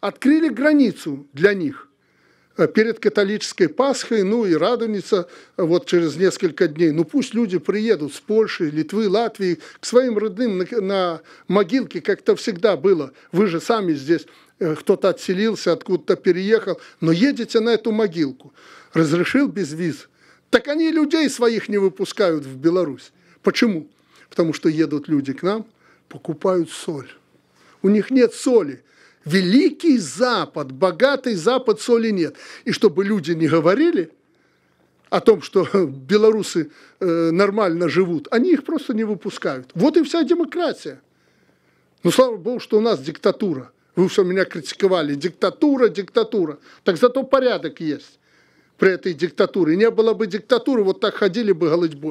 открыли границу для них э, перед католической Пасхой, ну и радуется э, вот через несколько дней. Ну пусть люди приедут с Польши, Литвы, Латвии к своим родным на, на могилке, как то всегда было. Вы же сами здесь, э, кто-то отселился, откуда-то переехал, но едете на эту могилку. Разрешил без виз. Так они людей своих не выпускают в Беларусь. Почему? Потому что едут люди к нам, покупают соль. У них нет соли – великий Запад, богатый Запад соли нет. И чтобы люди не говорили о том, что белорусы э, нормально живут, они их просто не выпускают. Вот и вся демократия. Но ну, слава богу, что у нас диктатура. Вы все меня критиковали. Диктатура, диктатура. Так зато порядок есть при этой диктатуре. Не было бы диктатуры, вот так ходили бы голодьбой.